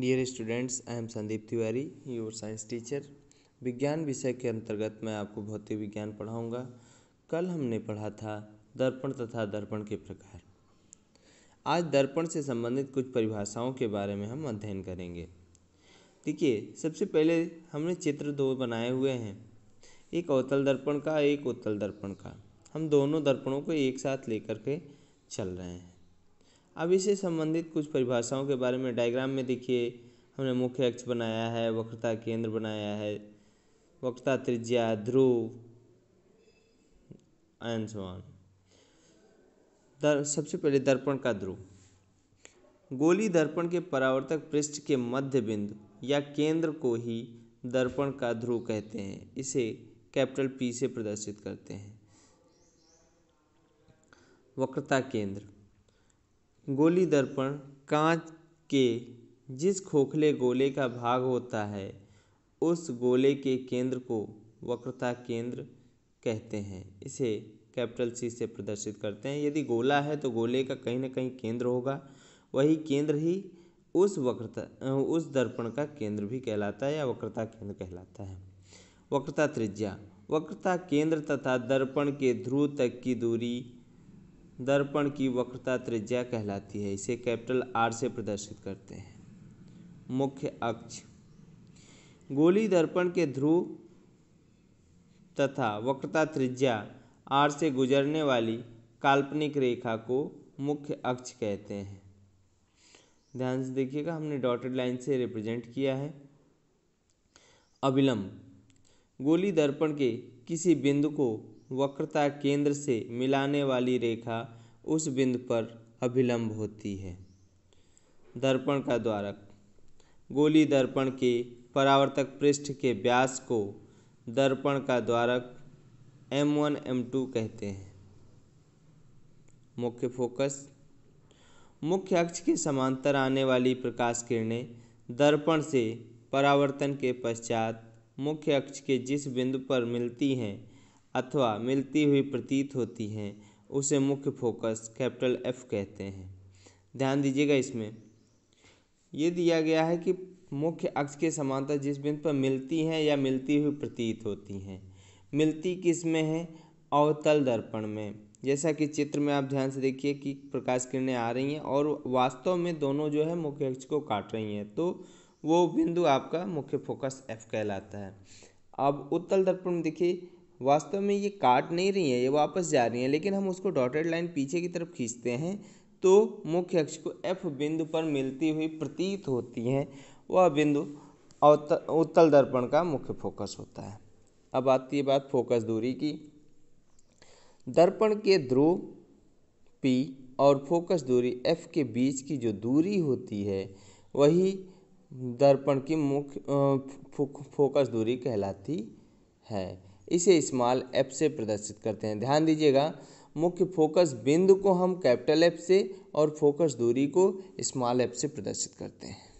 dear students I am Sandeep Tiwari your science teacher विज्ञान विषय के अंतर्गत मैं आपको भौतिक विज्ञान पढ़ाऊंगा कल हमने पढ़ा था दर्पण तथा दर्पण के प्रकार आज दर्पण से संबंधित कुछ परिभाषाओं के बारे में हम अध्ययन करेंगे देखिए सबसे पहले हमने चित्र दो बनाए हुए हैं एक अवतल दर्पण का एक उत्तल दर्पण का हम दोनों दर्पणों को एक साथ लेकर के चल रहे हैं अब इससे संबंधित कुछ परिभाषाओं के बारे में डायग्राम में देखिए हमने मुख्य अक्ष बनाया है वक्रता केंद्र बनाया है वक्रता त्रिज्या ध्रुव एंसवान दर सबसे पहले दर्पण का ध्रुव गोली दर्पण के परावर्तक पृष्ठ के मध्य बिंदु या केंद्र को ही दर्पण का ध्रुव कहते हैं इसे कैपिटल पी से प्रदर्शित करते हैं वक्रता केंद्र गोली दर्पण कांच के जिस खोखले गोले का भाग होता है उस गोले के केंद्र को वक्रता केंद्र कहते हैं इसे कैपिटल सी से प्रदर्शित करते हैं यदि गोला है तो गोले का कहीं ना कहीं केंद्र होगा वही केंद्र ही उस वक्रता उस दर्पण का केंद्र भी कहलाता है या वक्रता केंद्र कहलाता है वक्रता त्रिज्या वक्रता केंद्र तथा दर्पण के ध्रुव तक की दूरी दर्पण की वक्रता त्रिज्या कहलाती है इसे कैपिटल आर से प्रदर्शित करते हैं मुख्य अक्ष गोली दर्पण के ध्रुव तथा वक्रता त्रिज्या आर से गुजरने वाली काल्पनिक रेखा को मुख्य अक्ष कहते हैं ध्यान से देखिएगा हमने डॉटेड लाइन से रिप्रेजेंट किया है अविलंब गोली दर्पण के किसी बिंदु को वक्रता केंद्र से मिलाने वाली रेखा उस बिंदु पर अभिलंब होती है दर्पण का द्वारक गोली दर्पण के परावर्तक पृष्ठ के व्यास को दर्पण का द्वारक M1 M2 कहते हैं मुख्य फोकस मुख्य अक्ष के समांतर आने वाली प्रकाश किरणें दर्पण से परावर्तन के पश्चात मुख्य अक्ष के जिस बिंदु पर मिलती हैं अथवा मिलती हुई प्रतीत होती हैं उसे मुख्य फोकस कैपिटल एफ कहते हैं ध्यान दीजिएगा इसमें ये दिया गया है कि मुख्य अक्ष के समानता जिस बिंदु पर मिलती हैं या मिलती हुई प्रतीत होती हैं मिलती किस में है अवतल दर्पण में जैसा कि चित्र में आप ध्यान से देखिए कि प्रकाश किरणें आ रही हैं और वास्तव में दोनों जो है मुख्य अक्ष को काट रही हैं तो वो बिंदु आपका मुख्य फोकस एफ कहलाता है अब उत्तल दर्पण में देखिए वास्तव में ये काट नहीं रही हैं ये वापस जा रही हैं लेकिन हम उसको डॉटेड लाइन पीछे की तरफ खींचते हैं तो मुख्य अक्ष को एफ बिंदु पर मिलती हुई प्रतीत होती हैं वह बिंदु उत्तल दर्पण का मुख्य फोकस होता है अब आती है बात फोकस दूरी की दर्पण के ध्रुव पी और फोकस दूरी एफ के बीच की जो दूरी होती है वही दर्पण की मुख्य फोकस दूरी कहलाती है इसे स्मॉल एफ से प्रदर्शित करते हैं ध्यान दीजिएगा मुख्य फोकस बिंदु को हम कैपिटल एफ से और फोकस दूरी को स्मॉल एफ से प्रदर्शित करते हैं